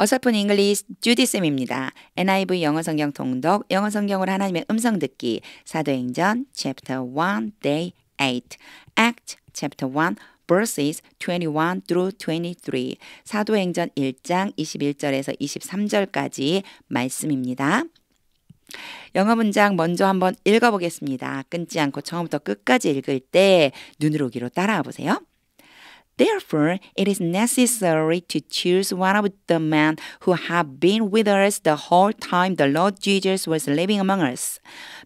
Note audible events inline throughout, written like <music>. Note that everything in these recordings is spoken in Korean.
어설픈 잉글리스 주디쌤입니다. NIV 영어성경 통독, 영어성경으로 하나님의 음성 듣기, 사도행전 c h 1 day 8, act chapter 1 verses 21 through 23, 사도행전 1장 21절에서 23절까지 말씀입니다. 영어 문장 먼저 한번 읽어보겠습니다. 끊지 않고 처음부터 끝까지 읽을 때 눈으로 귀로 따라와 보세요. Therefore, it is necessary to choose one of the men who have been with us the whole time the Lord Jesus was living among us.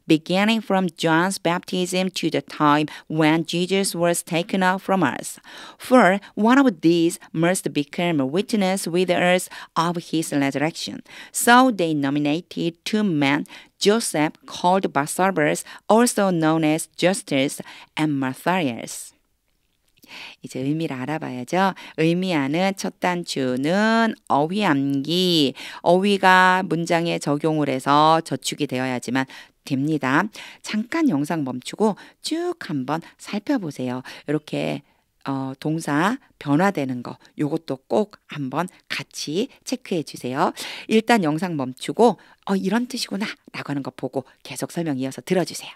Beginning from John's baptism to the time when Jesus was taken up from us. For one of these must become a witness with us of his resurrection. So they nominated two men, Joseph, called Barsabbas, also known as Justus, and Matthias. 이제 의미를 알아봐야죠. 의미하는 첫 단추는 어휘 암기. 어휘가 문장에 적용을 해서 저축이 되어야지만 됩니다. 잠깐 영상 멈추고 쭉 한번 살펴보세요. 이렇게 어, 동사 변화되는 거이것도꼭 한번 같이 체크해 주세요. 일단 영상 멈추고 어, 이런 뜻이구나 라고 하는 거 보고 계속 설명 이어서 들어주세요.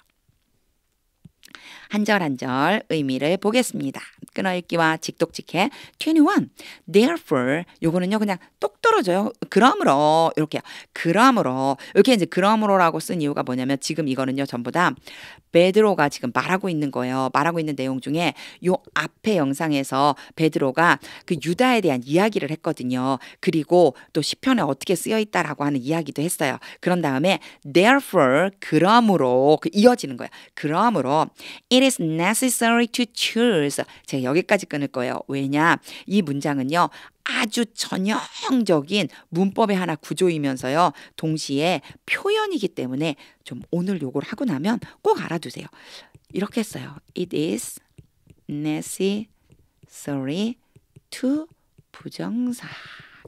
한절한절 의미를 보겠습니다. 끊어읽기와 직독직해 21. Therefore 요거는요 그냥 똑 떨어져요. 그러므로 이렇게 요 그러므로 이렇게 이제 그러므로라고 쓴 이유가 뭐냐면 지금 이거는요 전부 다 베드로가 지금 말하고 있는 거예요. 말하고 있는 내용 중에 요 앞에 영상에서 베드로가 그 유다에 대한 이야기를 했거든요. 그리고 또 시편에 어떻게 쓰여 있다라고 하는 이야기도 했어요. 그런 다음에 therefore 그러므로 그 이어지는 거예요. 그러므로 It is necessary to choose. 제가 여기까지 끊을 거예요. 왜냐? 이 문장은요. 아주 전형적인 문법의 하나 구조이면서요. 동시에 표현이기 때문에 좀 오늘 요걸 하고 나면 꼭 알아두세요. 이렇게 했어요. It is necessary to 부정사.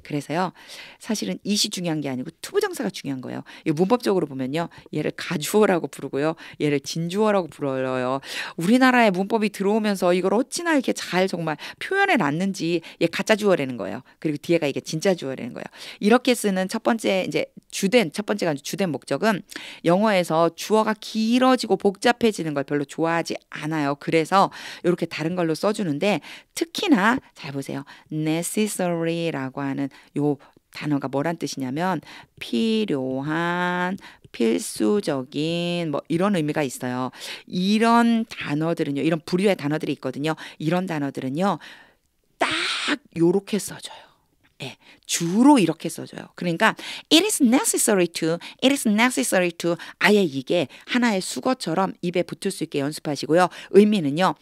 그래서요. 사실은 이 시 중요한 게 아니고 투부정사가 중요한 거예요. 이 문법적으로 보면요. 얘를 가주어라고 부르고요. 얘를 진주어라고 불러요. 우리나라의 문법이 들어오면서 이걸 어찌나 이렇게 잘 정말 표현해 놨는지 얘 가짜 주어라는 거예요. 그리고 뒤에가 이게 진짜 주어라는 거예요. 이렇게 쓰는 첫 번째 이제 주된 첫 번째가 주된 목적은 영어에서 주어가 길어지고 복잡해지는 걸 별로 좋아하지 않아요. 그래서 이렇게 다른 걸로 써주는데 특히나 잘 보세요. necessary라고 하는 그러요 단어가 뭐란 뜻이냐면 필요한 필수적인 뭐 이런 의미가 있어요. 이런 단어들은요. 이런 부류의 단어들이 있거든요. 이런 단어들은요. 딱 요렇게 써줘요. 예, 주로 이렇게 써줘요. 그러니까 it is necessary to, it is necessary to 아예 이게 하나의 수거처럼 입에 붙을 수 있게 연습하시고요. 의미는요.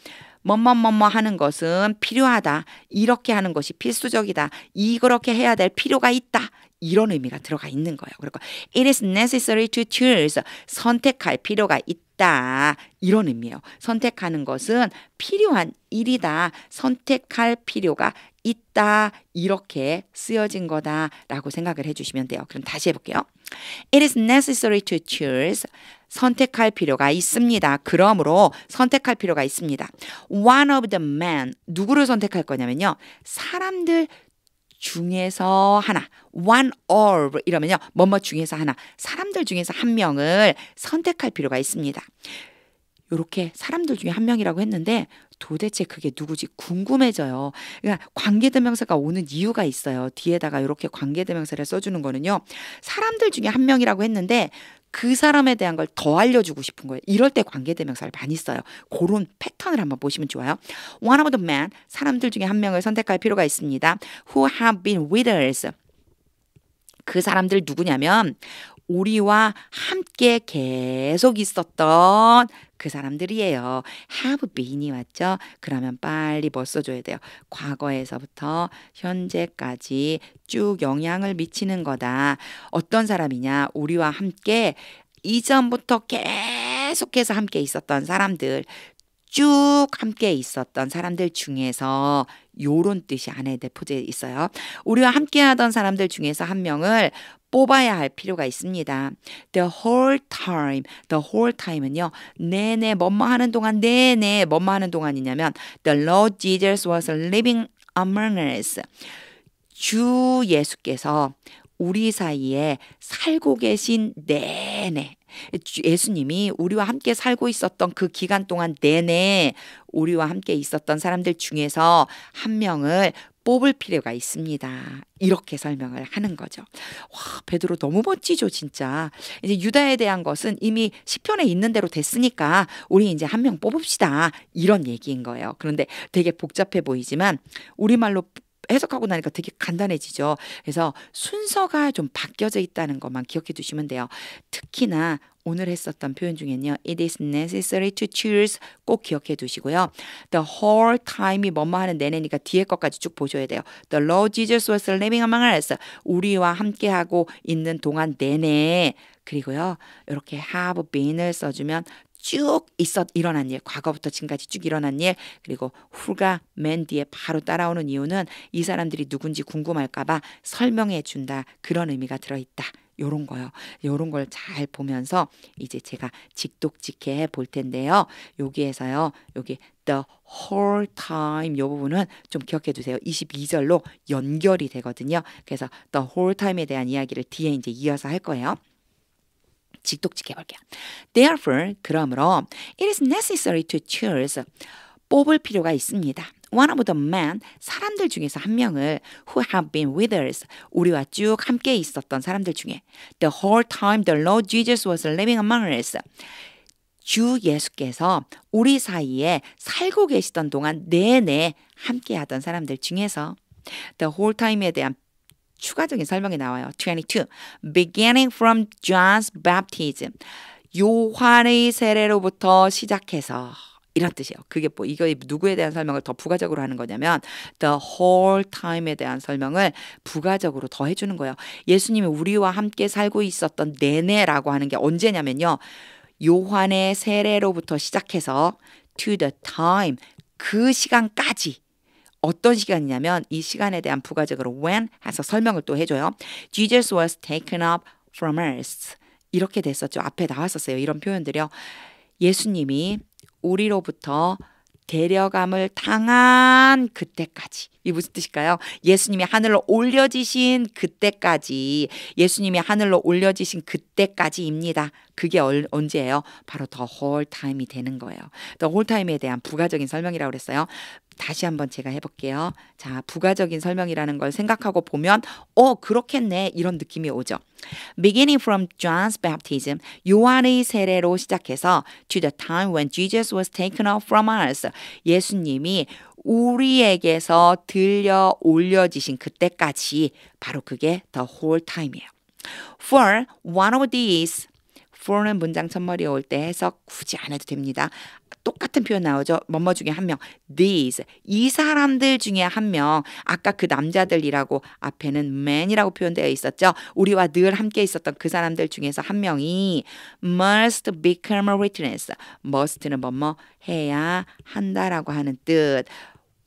뭐뭐뭐뭐 하는 것은 필요하다. 이렇게 하는 것이 필수적이다. 이렇게 해야 될 필요가 있다. 이런 의미가 들어가 있는 거예요. 그리고 it is necessary to choose 선택할 필요가 있다. 이런 의미예요. 선택하는 것은 필요한 일이다. 선택할 필요가 있다. 이렇게 쓰여진 거다라고 생각을 해 주시면 돼요. 그럼 다시 해 볼게요. It is necessary to choose 선택할 필요가 있습니다. 그러므로 선택할 필요가 있습니다. One of the men 누구를 선택할 거냐면요. 사람들 중에서 하나, one of 이러면요. 뭐뭐 중에서 하나, 사람들 중에서 한 명을 선택할 필요가 있습니다. 이렇게 사람들 중에 한 명이라고 했는데 도대체 그게 누구지 궁금해져요. 그러니까 관계대명사가 오는 이유가 있어요. 뒤에다가 이렇게 관계대명사를 써주는 거는요. 사람들 중에 한 명이라고 했는데 그 사람에 대한 걸 더 알려주고 싶은 거예요. 이럴 때 관계대명사를 많이 써요. 그런 패턴을 한번 보시면 좋아요. One of the men, 사람들 중에 한 명을 선택할 필요가 있습니다. Who have been with us. 그 사람들 누구냐면 우리와 함께 계속 있었던 그 사람들이에요. have been이 왔죠. 그러면 빨리 벗어줘야 뭐 돼요. 과거에서부터 현재까지 쭉 영향을 미치는 거다. 어떤 사람이냐? 우리와 함께 이전부터 계속해서 함께 있었던 사람들 쭉 함께 있었던 사람들 중에서 요런 뜻이 안에 내포되어 있어요. 우리와 함께 하던 사람들 중에서 한 명을 뽑아야 할 필요가 있습니다. The whole time, the whole time은요. 내내 뭐뭐 하는 동안 내내 뭐뭐 하는 동안이냐면 The Lord Jesus was living among us. 주 예수께서 우리 사이에 살고 계신 내내 예수님이 우리와 함께 살고 있었던 그 기간 동안 내내 우리와 함께 있었던 사람들 중에서 한 명을 뽑을 필요가 있습니다. 이렇게 설명을 하는 거죠. 와, 베드로 너무 멋지죠, 진짜. 이제 유다에 대한 것은 이미 시편에 있는 대로 됐으니까 우리 이제 한 명 뽑읍시다. 이런 얘기인 거예요. 그런데 되게 복잡해 보이지만 우리말로 해석하고 나니까 되게 간단해지죠. 그래서 순서가 좀 바뀌어져 있다는 것만 기억해 두시면 돼요. 특히나 오늘 했었던 표현 중에는요. It is necessary to choose 꼭 기억해 두시고요. The whole time이 뭐뭐 하는 내내니까 뒤에 것까지 쭉 보셔야 돼요. The Lord Jesus was living among us. 우리와 함께하고 있는 동안 내내 그리고요. 이렇게 have been을 써주면 쭉 있었 일어난 일, 과거부터 지금까지 쭉 일어난 일, 그리고 후가 맨 뒤에 바로 따라오는 이유는 이 사람들이 누군지 궁금할까봐 설명해 준다 그런 의미가 들어있다. 요런 거요. 요런 걸 잘 보면서 이제 제가 직독직해 볼 텐데요. 여기에서요. 여기 the whole time 요 부분은 좀 기억해 두세요. 22절로 연결이 되거든요. 그래서 the whole time에 대한 이야기를 뒤에 이제 이어서 할 거예요. 직독직 해볼게요. Therefore, 그러므로 it is necessary to choose 뽑을 필요가 있습니다. One of the men, 사람들 중에서 한 명을 who have been with us, 우리와 쭉 함께 있었던 사람들 중에 the whole time the Lord Jesus was living among us. 주 예수께서 우리 사이에 살고 계시던 동안 내내 함께하던 사람들 중에서 the whole time에 대한 추가적인 설명이 나와요. 22. Beginning from John's baptism. 요한의 세례로부터 시작해서 이런 뜻이에요. 그게 뭐 이거 누구에 대한 설명을 더 부가적으로 하는 거냐면 the whole time에 대한 설명을 부가적으로 더 해주는 거예요. 예수님이 우리와 함께 살고 있었던 내내라고 하는 게 언제냐면요. 요한의 세례로부터 시작해서 to the time 그 시간까지 어떤 시간이냐면 이 시간에 대한 부가적으로 when 해서 설명을 또 해줘요. Jesus was taken up from us. 이렇게 됐었죠. 앞에 나왔었어요. 이런 표현들이요. 예수님이 우리로부터 데려감을 당한 그때까지. 이 무슨 뜻일까요? 예수님이 하늘로 올려지신 그때까지. 예수님이 하늘로 올려지신 그때까지입니다. 그게 언제예요? 바로 더 홀타임이 되는 거예요. 더 홀타임에 대한 부가적인 설명이라고 그랬어요. 다시 한번 제가 해볼게요. 자, 부가적인 설명이라는 걸 생각하고 보면, 어, 그렇겠네. 이런 느낌이 오죠. Beginning from John's baptism, 요한의 세례로 시작해서 to the time when Jesus was taken up from us, 예수님이 우리에게서 들려 올려지신 그때까지 바로 그게 the whole time이에요. For one of these f o r 는 문장 첫머리에 올 때 해석 굳이 안 해도 됩니다. 똑같은 표현 나오죠. 뭐뭐 중에 한 명. these 이 사람들 중에 한 명. 아까 그 남자들이라고 앞에는 men이라고 표현되어 있었죠. 우리와 늘 함께 있었던 그 사람들 중에서 한 명이 must become a witness. must는 뭐뭐 해야 한다라고 하는 뜻.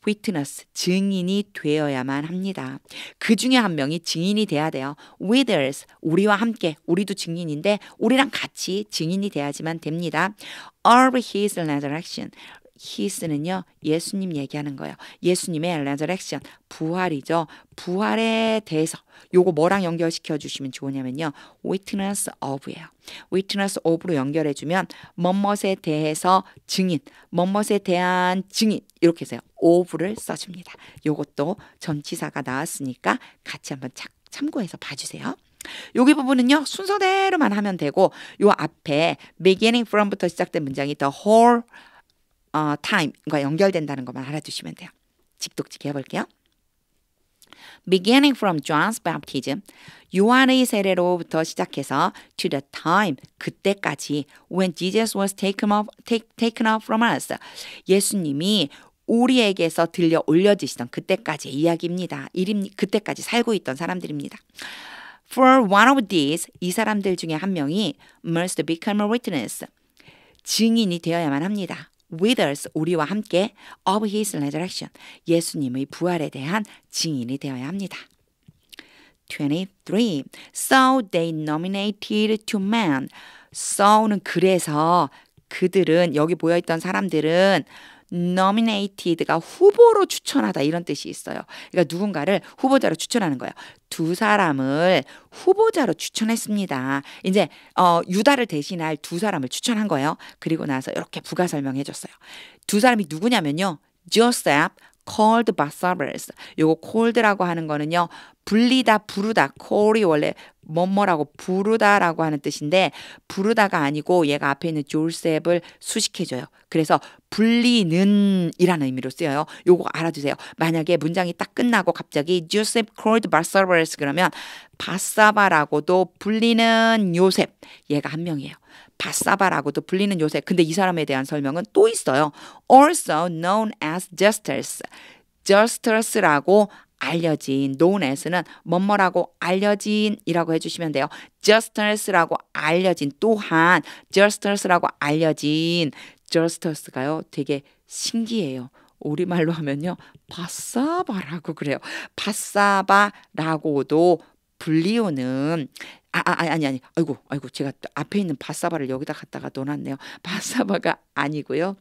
위트너스 증인이 되어야만 합니다. 그 중에 한 명이 증인이 돼야 돼요. with us 우리와 함께 우리도 증인인데 우리랑 같이 증인이 돼야지만 됩니다. of his resurrection 히스는요 예수님 얘기하는 거예요. 예수님의 레저렉션 부활이죠. 부활에 대해서 요거 뭐랑 연결시켜 주시면 좋으냐면요. witness of예요. witness of로 연결해 주면 뭐뭇에 대해서 증인, 뭐뭇에 대한 증인 이렇게 해서요. of를 써줍니다. 요것도 전치사가 나왔으니까 같이 한번 참고해서 봐주세요. 여기 부분은요 순서대로만 하면 되고 요 앞에 beginning from부터 시작된 문장이 the whole 어, time과 연결된다는 것만 알아두시면 돼요. 직독지게 해볼게요. Beginning from John's baptism, 요한의 세례로부터 시작해서 to the time, 그때까지 when Jesus was taken up, take, taken up from us, 예수님이 우리에게서 들려 올려지시던 그때까지의 이야기입니다. 이름, 그때까지 살고 있던 사람들입니다. For one of these, 이 사람들 중에 한 명이 must become a witness, 증인이 되어야만 합니다. with us 우리와 함께 of his resurrection 예수님의 부활에 대한 증인이 되어야 합니다. 23. So they nominated two men. So는 그래서 그들은 여기 모여 있던 사람들은 nominated가 후보로 추천하다 이런 뜻이 있어요. 그러니까 누군가를 후보자로 추천하는 거예요. 두 사람을 후보자로 추천했습니다. 이제 어, 유다를 대신할 두 사람을 추천한 거예요. 그리고 나서 이렇게 부가 설명해 줬어요. 두 사람이 누구냐면요. Joseph called Barsabbas. 요거 called라고 하는 거는요. 불리다 부르다 call이 원래 뭐뭐라고 부르다라고 하는 뜻인데 부르다가 아니고 얘가 앞에 있는 졸셉을 수식해줘요. 그래서 불리는 이라는 의미로 쓰여요. 요거 알아주세요 만약에 문장이 딱 끝나고 갑자기 조셉 c a l l e 스 b a r s 그러면 바사바라고도 불리는 요셉 얘가 한 명이에요. 바사바라고도 불리는 요셉 근데 이 사람에 대한 설명은 또 있어요. Also known as Justus. 저스터스라고 알려진 known as는 뭐뭐라고 알려진이라고 해주시면 돼요. just as라고 알려진 또한 just as라고 알려진 just as가요 되게 신기해요. 우리말로 하면요. 바사바라고 그래요. 바사바라고도 불리우는 아, 아 아니 아니 아이고 아이고 제가 앞에 있는 바사바를 여기다 갖다가 넣어네요 바사바가 아니고요.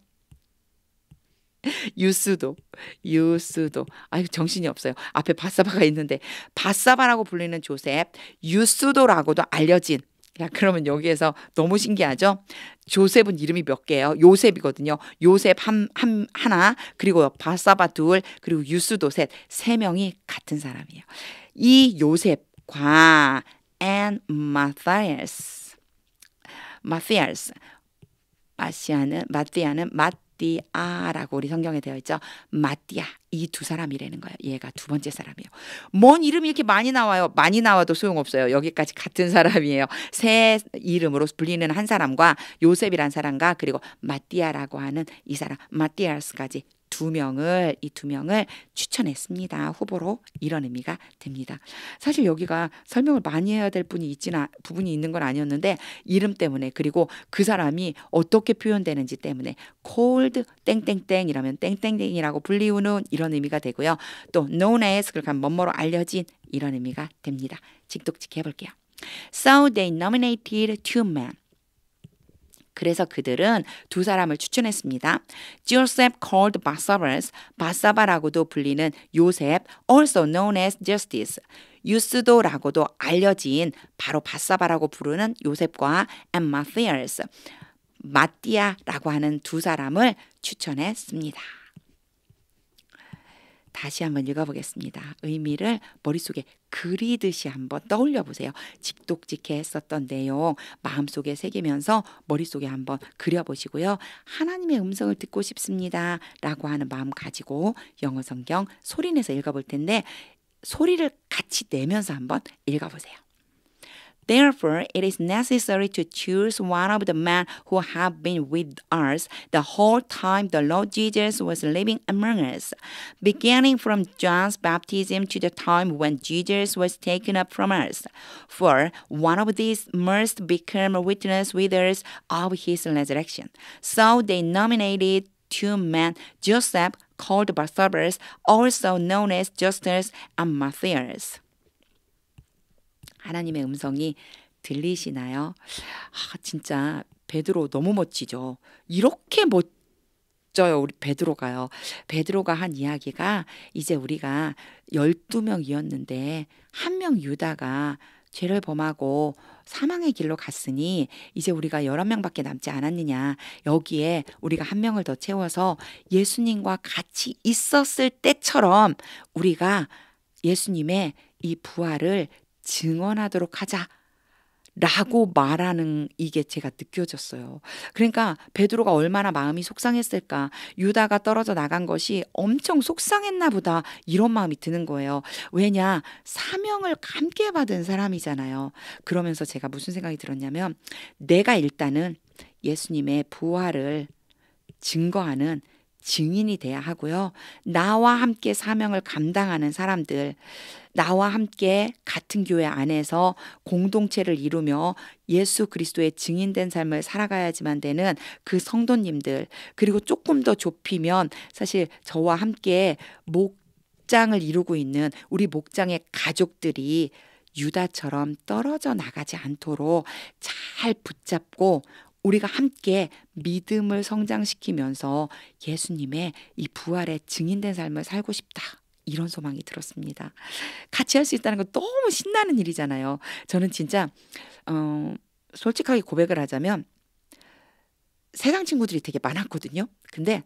<laughs> 유수도 유스도 아유 정신이 없어요. 앞에 바사바가 있는데 바사바라고 불리는 조셉 유스도라고도 알려진 야, 그러면 여기에서 너무 신기하죠? 조셉은 이름이 몇 개예요? 요셉이거든요. 요셉 한, 한, 하나, 그리고 바사바 둘, 그리고 유스도 셋, 세 명이 같은 사람이에요. 이 요셉과 a 마티아스, 마티아스, 마시아는, 마티아는, 마티아는 마띠아라고 우리 성경에 되어 있죠. 마띠아 이 두 사람이라는 거예요. 얘가 두 번째 사람이에요. 뭔 이름이 이렇게 많이 나와요. 많이 나와도 소용없어요. 여기까지 같은 사람이에요. 세 이름으로 불리는 한 사람과 요셉이란 사람과 그리고 마띠아라고 하는 이 사람 마띠아스까지 두 명을 이 두 명을 추천했습니다. 후보로 이런 의미가 됩니다. 사실 여기가 설명을 많이 해야 될 분이 있진 아, 부분이 있는 건 아니었는데 이름 때문에 그리고 그 사람이 어떻게 표현되는지 때문에 cold 땡땡땡이라면 땡땡땡이라고 불리우는 이런 의미가 되고요. 또 known as 그러니까 뭐뭐로 알려진 이런 의미가 됩니다. 직독직 해볼게요. So they nominated two men. 그래서 그들은 두 사람을 추천했습니다. Joseph called b a r s a b a s 바사바라고도 불리는 요셉, also known as Justice. 유스도라고도 알려진 바로 바사바라고 부르는 요셉과 a n m a t h i a s 마띠아라고 하는 두 사람을 추천했습니다. 다시 한번 읽어보겠습니다. 의미를 머릿속에 그리듯이 한번 떠올려 보세요. 직독직해 했었던 내용 마음속에 새기면서 머릿속에 한번 그려보시고요. 하나님의 음성을 듣고 싶습니다. 라고 하는 마음 가지고 영어 성경 소리내서 읽어볼 텐데 소리를 같이 내면서 한번 읽어보세요. Therefore, it is necessary to choose one of the men who have been with us the whole time the Lord Jesus was living among us, beginning from John's baptism to the time when Jesus was taken up from us. For one of these must become a witness with us of his resurrection. So they nominated two men, Joseph, called Barsabbas, also known as Justus and Matthias. 하나님의 음성이 들리시나요? 아, 진짜 베드로 너무 멋지죠. 이렇게 멋져요. 우리 베드로가요. 베드로가 한 이야기가 이제 우리가 12명이었는데 한 명 유다가 죄를 범하고 사망의 길로 갔으니 이제 우리가 열한 명밖에 남지 않았느냐. 여기에 우리가 한 명을 더 채워서 예수님과 같이 있었을 때처럼 우리가 예수님의 이 부활을 증언하도록 하자. 라고 말하는 이게 제가 느껴졌어요. 그러니까 베드로가 얼마나 마음이 속상했을까. 유다가 떨어져 나간 것이 엄청 속상했나 보다. 이런 마음이 드는 거예요. 왜냐? 사명을 함께 받은 사람이잖아요. 그러면서 제가 무슨 생각이 들었냐면 내가 일단은 예수님의 부활을 증거하는 증인이 돼야 하고요. 나와 함께 사명을 감당하는 사람들, 나와 함께 같은 교회 안에서 공동체를 이루며 예수 그리스도의 증인된 삶을 살아가야지만 되는 그 성도님들, 그리고 조금 더 좁히면 사실 저와 함께 목장을 이루고 있는 우리 목장의 가족들이 유다처럼 떨어져 나가지 않도록 잘 붙잡고 우리가 함께 믿음을 성장시키면서 예수님의 이 부활의 증인된 삶을 살고 싶다. 이런 소망이 들었습니다. 같이 할 수 있다는 건 너무 신나는 일이잖아요. 저는 진짜 어 솔직하게 고백을 하자면 세상 친구들이 되게 많았거든요. 근데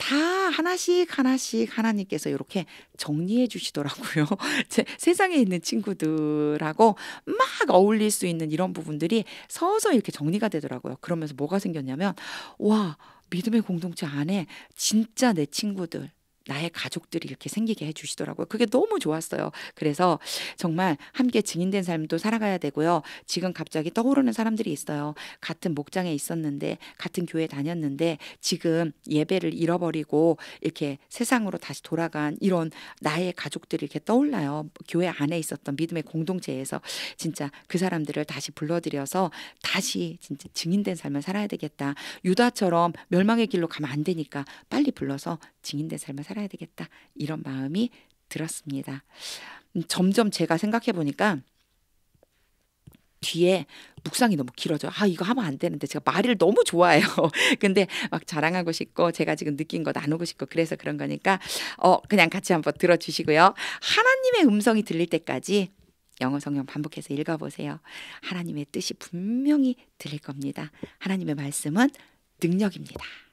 다 하나씩 하나씩 하나님께서 이렇게 정리해 주시더라고요. <laughs> 제, 세상에 있는 친구들하고 막 어울릴 수 있는 이런 부분들이 서서히 이렇게 정리가 되더라고요. 그러면서 뭐가 생겼냐면, 와, 믿음의 공동체 안에 진짜 내 친구들, 나의 가족들이 이렇게 생기게 해주시더라고요. 그게 너무 좋았어요. 그래서 정말 함께 증인된 삶도 살아가야 되고요. 지금 갑자기 떠오르는 사람들이 있어요. 같은 목장에 있었는데, 같은 교회 다녔는데, 지금 예배를 잃어버리고 이렇게 세상으로 다시 돌아간 이런 나의 가족들이 이렇게 떠올라요. 교회 안에 있었던 믿음의 공동체에서 진짜 그 사람들을 다시 불러들여서 다시 진짜 증인된 삶을 살아야 되겠다. 유다처럼 멸망의 길로 가면 안 되니까 빨리 불러서 증인된 삶을 살아야겠다. 살아야 되겠다 이런 마음이 들었습니다. 음, 점점 제가 생각해 보니까 뒤에 묵상이 너무 길어져 아, 이거 하면 안 되는데 제가 말을 너무 좋아해요. <laughs> 근데 막 자랑하고 싶고 제가 지금 느낀 거 나누고 싶고 그래서 그런 거니까 어, 그냥 같이 한번 들어 주시고요. 하나님의 음성이 들릴 때까지 영어 성경 반복해서 읽어 보세요. 하나님의 뜻이 분명히 들릴 겁니다. 하나님의 말씀은 능력입니다.